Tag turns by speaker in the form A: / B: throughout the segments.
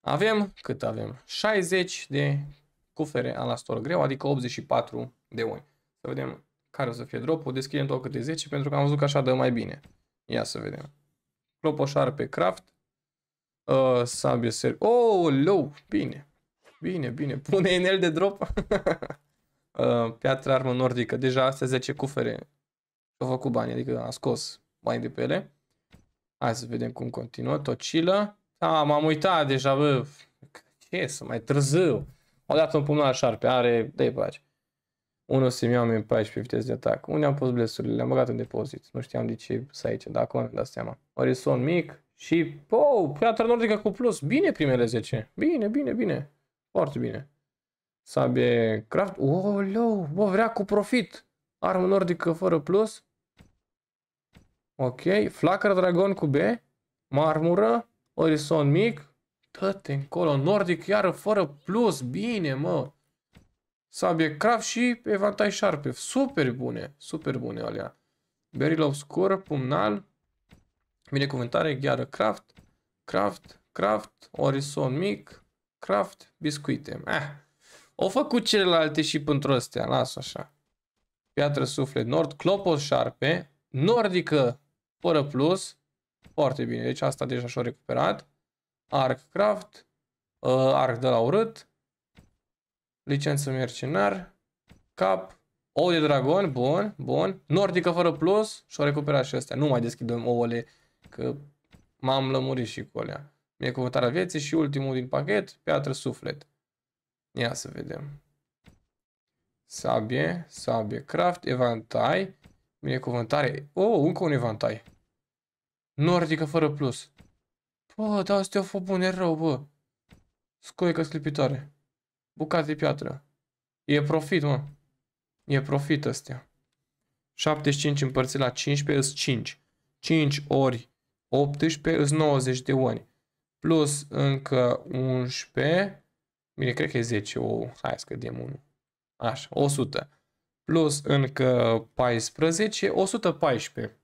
A: Avem, cât avem? 60 de cufere alastor greu, adică 84 de oi Să vedem care o să fie drop drop-ul. Deschidem tot câte 10 pentru că am văzut că așa dă mai bine. Ia să vedem. Clopoșar pe craft. Uh, sabie ser... Oh, low! Bine. Bine, bine. Pune el de drop. uh, piatra armă nordică. Deja astea 10 cufere. Au făcut bani, adică a scos bani de pe ele. Hai să vedem cum continuă. Tocilă. Da, m-am uitat deja, bă. Ce să mai târziu. O dat un pumnal șarpe, are, de pace. 1 Simeon în 14 viteze de atac. Unde am pus blesurile? Le-am băgat în depozit. Nu știam de ce să aici, dar acum mi-am dat seama. Orison mic și, pou, piatra nordică cu plus. Bine primele 10. Bine, bine, bine. Foarte bine. Sabie craft. Oh bă, vrea cu profit. Armă nordică fără plus. Ok. Flacăr dragon cu B. Marmură. Orison mic, Tăte încolo, Nordic iară fără plus, bine mă. Sabie Craft și Evantai Șarpe, super bune, super bune alea. Beril Obscur, Pumnal, Binecuvântare, Gheară Craft, Craft, Craft, Orison mic, Craft, Biscuite. Eh. O făcut celelalte și pentru astea, las așa. Piatră Suflet Nord, Clopos Șarpe, Nordică, fără plus, foarte bine. Deci asta deja și o recuperat. Arc Craft. Uh, arc de la urât. Licență mercenar. Cap. Ou de dragon. Bun, bun. Nordică fără plus. și o recuperat și astea. Nu mai deschidem ouăle că m-am lămurit și cu alea. cuvântarea vieții și ultimul din pachet, piatră suflet. Ia să vedem. Sabie, sabie, craft, evantai, binecuvântare. Oh, încă un evantai. Nordica fără plus. Bă, da, astea au fost bune rău, bă. Scoică sclipitoare. Bucat de piatră. E profit, mă. E profit astea. 75 împărțit la 15 îs 5. 5 ori 18 îs 90 de oni. Plus încă 11. Bine, cred că e 10 ou. Hai să scădem 1. Așa, 100. Plus încă 14, 114.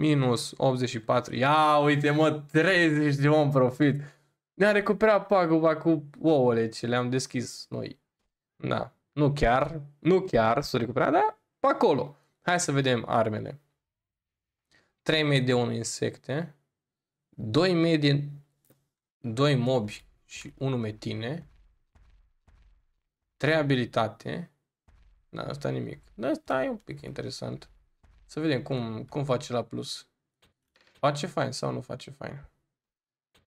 A: Minus 84. Ia uite mă, 30 de om profit. Ne-a recuperat paguba cu ouăle ce le-am deschis noi. Da, nu chiar, nu chiar s-a recuperat, dar pe acolo. Hai să vedem armele. 3 medie 1 insecte, 2 medie, 2 mobi și 1 metine, 3 abilitate, da, asta nimic. da, asta e un pic interesant. Să vedem cum, cum face la plus. Face fain sau nu face fain?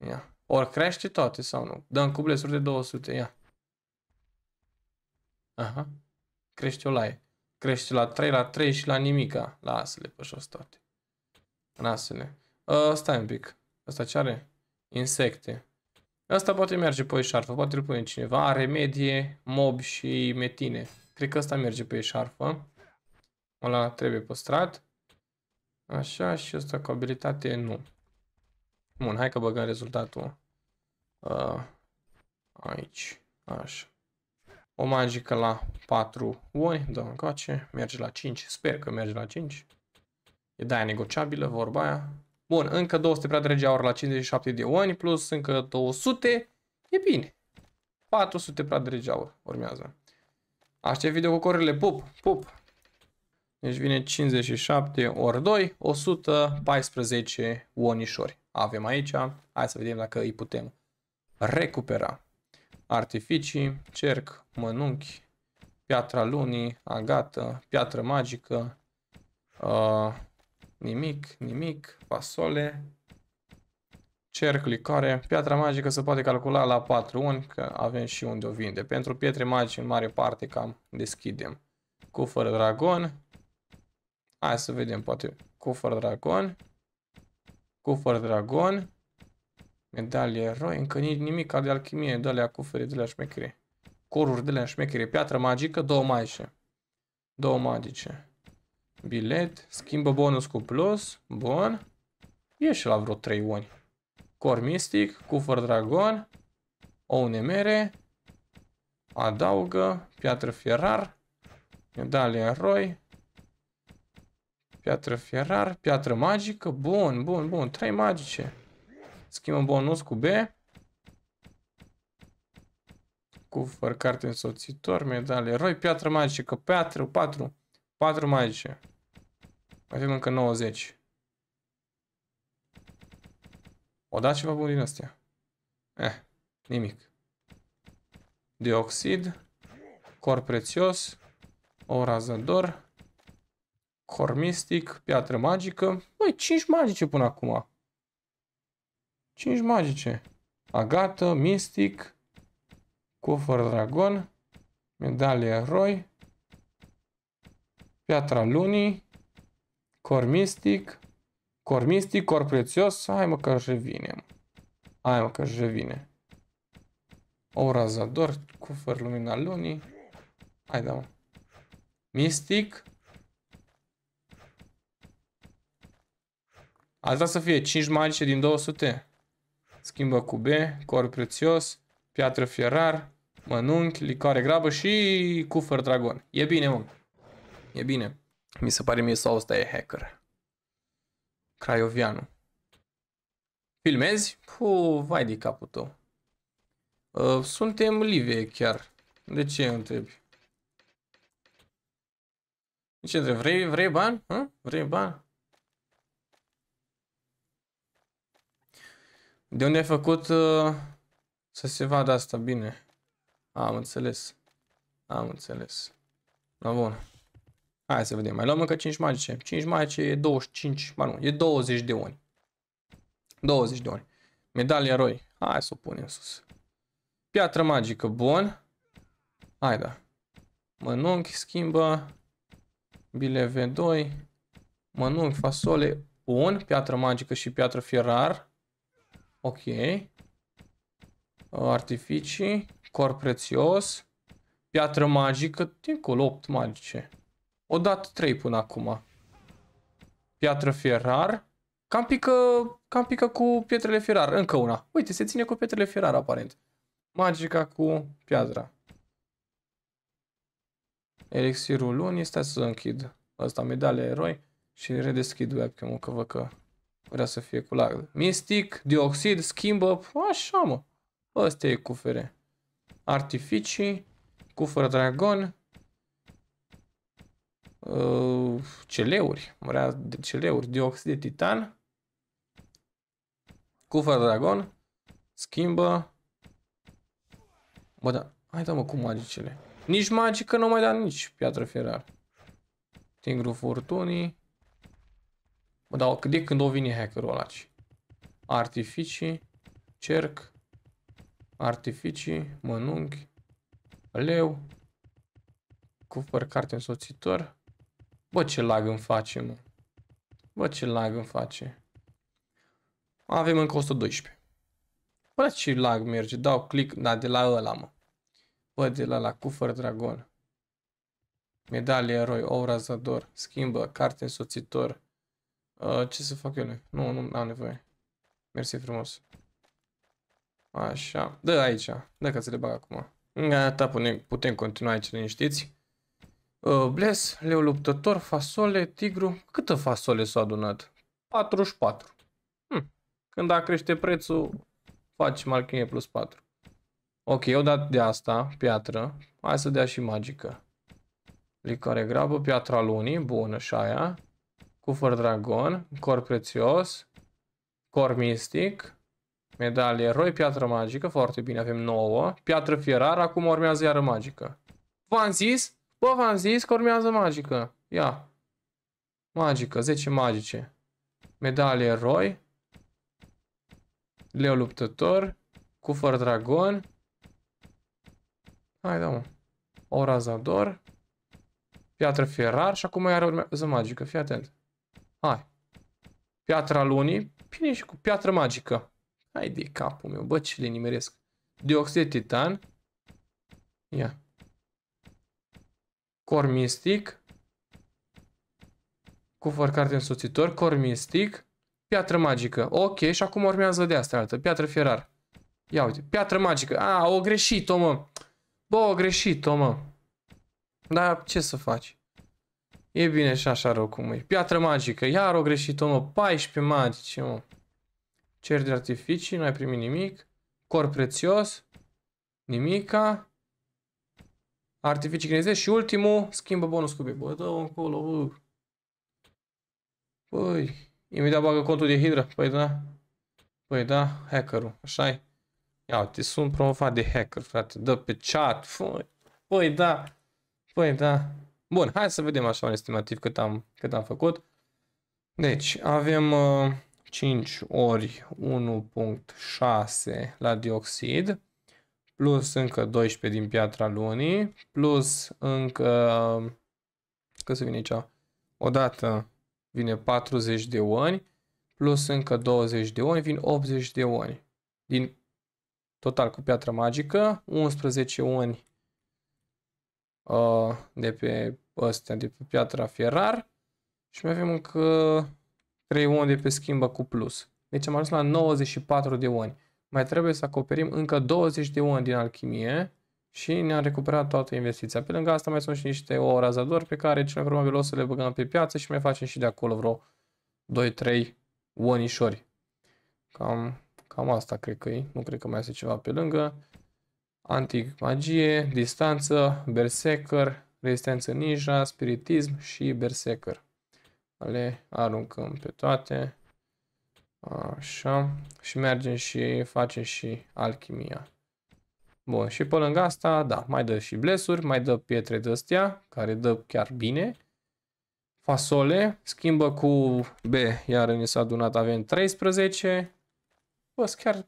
A: Ia. Ori crește toate sau nu? Dăm cublesuri de 200, ia. Aha. Crește o laie. Crește la 3, la 3 și la nimica. La le pe jos toate. Lasă-le. Ă, stai un pic. Asta ce are? Insecte. Asta poate merge pe eșarfă, poate îl pune cineva. Are medie, mob și metine. Cred că asta merge pe eșarfă. Ăla trebuie păstrat. Așa, și ăsta cu abilitate nu. Bun, hai că băgăm rezultatul uh, aici. Așa. O magică la 4 ori, dăm încoace, merge la 5, sper că merge la 5. E de-aia negociabilă, vorba aia. Bun, încă 200 prea dragi aur la 57 de oni, plus încă 200, e bine. 400 prea dragi aur urmează. Aștept video cu corurile, pup, pup! Deci vine 57 ori 2, 114 onișori. Avem aici. Hai să vedem dacă îi putem recupera. Artificii, cerc, mănunchi, piatra lunii, agată, piatră magică, uh, nimic, nimic, fasole, cerc, licoare. Piatra magică se poate calcula la 4 uni, că avem și unde o vinde. Pentru pietre magice, în mare parte, cam deschidem. Cu fără dragon, Hai să vedem, poate cufăr dragon. Cufăr dragon. Medalie eroi, încă nici nimic de alchimie, de alea cufere, de la șmechere. Coruri de la șmechere, piatră magică, două magice. Două magice. Bilet, schimbă bonus cu plus, bun. E și la vreo 3 uni. Cor mistic, cufăr dragon, o nemere, adaugă, piatră fierar, medalie eroi, Piatră fierar, piatră magică. Bun, bun, bun. Trei magice. Schimbă bonus cu B. Cu carte însoțitor, medale, roi, piatră magică. Piatră, 4. 4 magice. Avem încă 90. O dat ceva bun din astea. Eh, nimic. Dioxid, cor prețios, o rază d'or, Cormistic, piatră magică. Băi, 5 magice până acum. 5 magice. Agată, mistic, Cufăr Dragon, Medalie Eroi, Piatra Lunii, Cor cormistic, Cor Cor Prețios, hai mă că-și revine. Hai mă că-și revine. Orazador, Zador, Cufăr Lumina Lunii, hai da mă. Mistic, Ați să fie 5 magice din 200. Schimbă cu B, cor prețios, piatră fierar, mănunchi, licoare grabă și cufăr dragon. E bine, mă. E bine. Mi se pare mie sau ăsta e hacker. Craiovianu. Filmezi? Puh, vai de capul tău. Uh, suntem live chiar. De ce întrebi? De ce întrebi? Vrei, vrei bani? Hă? Vrei bani? De unde ai făcut uh, să se vadă asta bine? Am înțeles. Am înțeles. La no, bun. Hai să vedem. Mai luăm încă 5 magice. 5 magice e 25, Ba nu, e 20 de oni. 20 de oni. Medalia roi. Hai să o punem sus. Piatră magică, bun. Hai da. Mănunchi schimbă. Bileve 2. Mănunchi, fasole, Bun. Piatră magică și piatră fierar. Ok. Artificii. Cor prețios. Piatră magică. Dincolo, 8 magice. O dat 3 până acum. Piatră fierar. Cam pică, cam pică cu pietrele fierar. Încă una. Uite, se ține cu pietrele fierar, aparent. Magica cu piatra. Elixirul lunii. Stai să închid. Asta medale eroi. Și redeschid webcam-ul, că văd că vrea să fie cu lactă. mistic dioxid, schimbă, așa mă. Ăsta e cufere. Artificii, cufără dragon, uh, celeuri, vrea de celeuri, dioxid de titan, Cufără dragon, schimbă, bă da, hai da mă cu magicele. Nici magică nu mai da nici piatră fierar. Tingru furtunii. Mă, dau de când o vine hackerul ăla? Artificii, cerc, artificii, mănunchi, leu, cumpăr carte însoțitor. Bă, ce lag îmi face, mă. Bă, ce lag îmi face. Avem încă 112. Bă, ce lag merge. Dau click, da, de la ăla, mă. Bă, de la la cufăr dragon. Medalie eroi, obrazador, schimbă, carte însoțitor, Uh, ce să fac eu? Nu, nu am nevoie. Mersi frumos. Așa. Dă aici. Dă că ți le bag acum. Gata, putem continua aici liniștiți. Uh, Bles, leu luptător, fasole, tigru. Câtă fasole s au adunat? 44. Hm. Când a crește prețul, faci alchimie plus 4. Ok, eu dat de asta, piatră. Hai să dea și magică. Licoare grabă, piatra lunii, bună și aia. Cufăr dragon, cor prețios, cor mistic, medalie roi, piatră magică, foarte bine, avem 9, piatră fierar acum urmează iară magică. V-am zis? Bă, v-am zis că urmează magică. Ia. Magică, 10 magice. Medalie roi, leu luptător, cufăr dragon. Hai, da, Orazador, piatră fierar și acum iară urmează magică. Fii atent. Hai. Piatra lunii. Bine și cu piatră magică. Hai de capul meu, bă, ce le nimeresc. Dioxid titan. Ia. Cor mistic. Cufăr carte însuțitor, cor mistic. Piatră magică. Ok, și acum urmează de asta altă. Piatră fierar. Ia uite, piatră magică. A, o greșit-o, mă. Bă, o greșit-o, mă. Dar ce să faci? E bine și așa rău cum e. Piatră magică. Iar o greșit-o, 14 magice, mă. Cer de artificii, nu ai primit nimic. Cor prețios. Nimica. Artificii chinezesc și ultimul schimbă bonus cu Bă, dă-o încolo, bă. Păi, imediat bagă contul de hidră. Păi da. Păi da, hackerul, așa -i. Ia uite, sunt promovat de hacker, frate. Dă pe chat. Păi, păi da. Păi da. Bun, hai să vedem așa un estimativ cât am, cât am făcut. Deci, avem uh, 5 ori 1.6 la dioxid, plus încă 12 din piatra lunii, plus încă, cât se vine aici, odată vine 40 de oni, plus încă 20 de oni, vin 80 de oni. Din total cu piatra magică, 11 oni Uh, de pe ăstea, de pe piatra Ferrar și mai avem încă 3 uni de pe schimbă cu plus. Deci am ajuns la 94 de uni. Mai trebuie să acoperim încă 20 de uni din alchimie și ne-am recuperat toată investiția. Pe lângă asta mai sunt și niște ouă razador pe care cel mai probabil o să le băgăm pe piață și mai facem și de acolo vreo 2-3 onișori. Cam, cam asta cred că e, nu cred că mai este ceva pe lângă antic magie, distanță, berserker, rezistență ninja, spiritism și berserker. Le aruncăm pe toate. Așa. Și mergem și facem și alchimia. Bun, și pe lângă asta, da, mai dă și blesuri, mai dă pietre de astea, care dă chiar bine. Fasole, schimbă cu B, iar ne s-a adunat, avem 13. Bă, chiar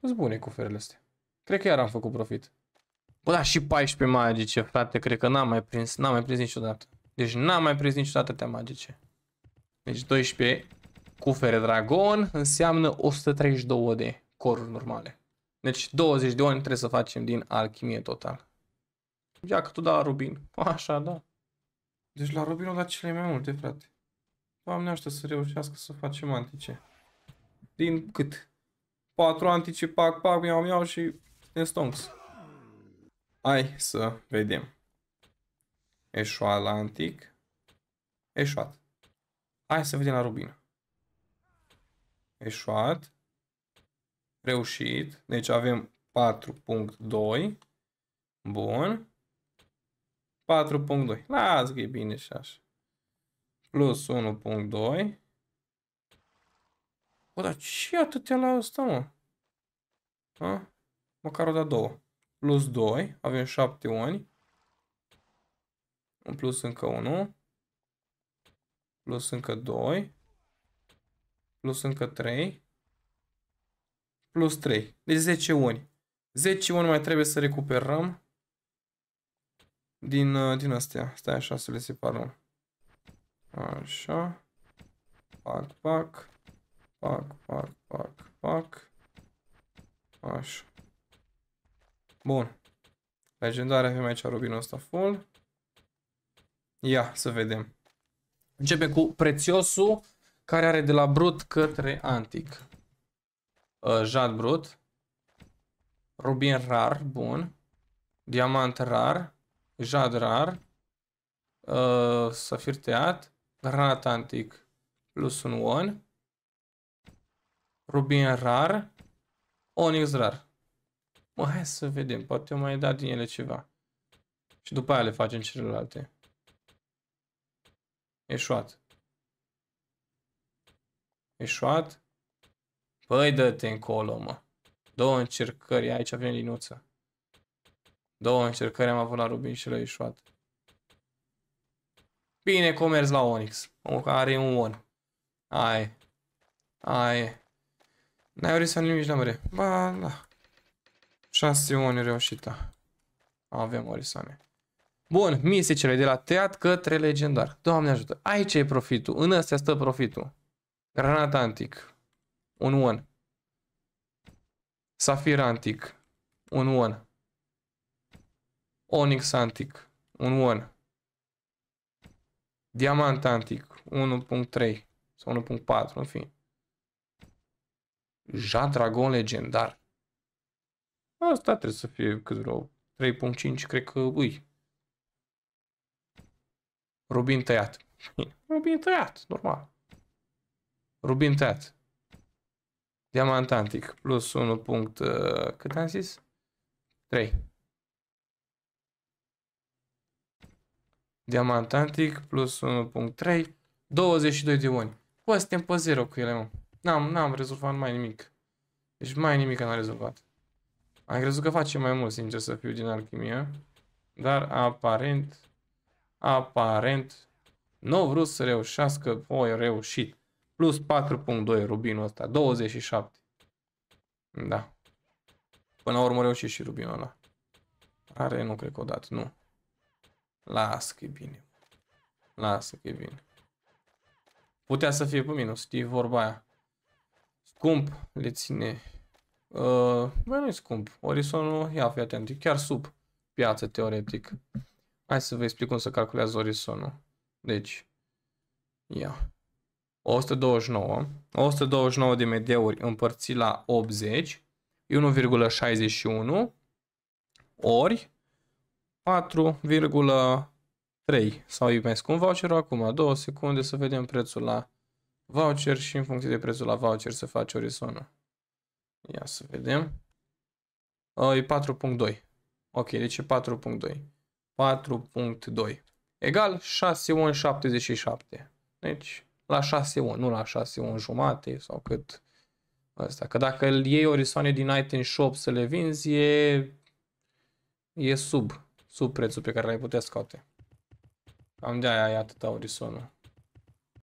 A: sunt bune cu ferele astea. Cred că iar am făcut profit. Bă, da, și 14 magice, frate, cred că n-am mai prins, n-am mai prins niciodată. Deci n-am mai prins niciodată te magice. Deci 12 cufere dragon înseamnă 132 de coruri normale. Deci 20 de ani trebuie să facem din alchimie total. Ia că tu da la Rubin. Așa, da. Deci la Rubin o dat cele mai multe, frate. Doamne aștept să reușească să facem antice. Din cât? 4 antice, pac, pac, iau, iau și în Stonks. Hai să vedem. Eșoa la antic. Eșoat. Hai să vedem la rubină. Eșoat. Reușit. Deci avem 4.2. Bun. 4.2. Lasă că e bine și așa. Plus 1.2. O, dar ce atâtea la asta, mă? Ha? Măcar o da 2. Plus 2, avem 7 uni. În plus încă 1. Plus încă 2. Plus încă 3. Plus 3. Deci 10 uni. 10 uni mai trebuie să recuperăm din, uh, din astea. Stai așa să le separăm. Așa. Pac, pac. Pac, pac, pac, pac. Așa. Bun. Legendare avem aici rubinul ăsta full. Ia, să vedem. Începe cu prețiosul care are de la brut către antic. Uh, jad brut. Rubin rar, bun. Diamant rar. Jad rar. Uh, safir teat. Rat antic plus un one. Rubin rar. Onyx rar. Mă, hai să vedem, poate eu mai da din ele ceva. Și după aia le facem celelalte. Eșuat. Eșuat. Păi dă-te încolo, mă. Două încercări, aici avem linuță. Două încercări am avut la Rubin și la Eșuat. Bine că mers la Onyx. Omul care are un on. Ai. Ai. N-ai vrut să nimic, n-am Ba, da ioni reușită. Avem orisoane. Bun, misicele de la teat către legendar. Doamne ajută. Aici e profitul. În astea stă profitul. Granat antic. Un on. Safir antic. Un on. Onyx antic. Un on. Diamant antic. 1.3 sau 1.4, în fine. Ja dragon legendar. Asta trebuie să fie cât vreau. 3.5, cred că, ui. Rubin tăiat. Rubin tăiat, normal. Rubin tăiat. Diamant antic, plus 1 punct, uh, cât am zis? 3. Diamant antic, plus 1.3, 22 de oni. Bă, păi, suntem pe 0 cu ele, mă. N-am, n-am rezolvat mai nimic. Deci mai nimic n-am rezolvat. Am crezut că face mai mult, sincer să fiu, din alchimie. Dar aparent, aparent, nu vrut să reușească, o, oh, reușit. Plus 4.2 rubinul ăsta, 27. Da. Până la urmă reușit și rubinul ăla. Are, nu cred că o dat, nu. Lasă, că e bine. Lasă că e bine. Putea să fie pe minus, știi vorba aia. Scump le ține Uh, băi, nu-i scump. Orisonul, ia fii atent, e chiar sub piață, teoretic. Hai să vă explic cum se calculează orisonul. Deci, ia. 129. 129 de medeuri împărțit la 80 e 1,61 ori 4,3 sau e mai scump voucherul acum. două secunde să vedem prețul la voucher și în funcție de prețul la voucher să face orisonul. Ia să vedem. Ă, e 4.2. Ok, deci e 4.2. 4.2 egal 6.177. Deci la 6.1, nu la 6.1 jumate sau cât ăsta. Că dacă îl iei orisoane din item shop să le vinzi, e, e sub, sub prețul pe care l-ai putea scoate. Cam de-aia e atâta orisonul.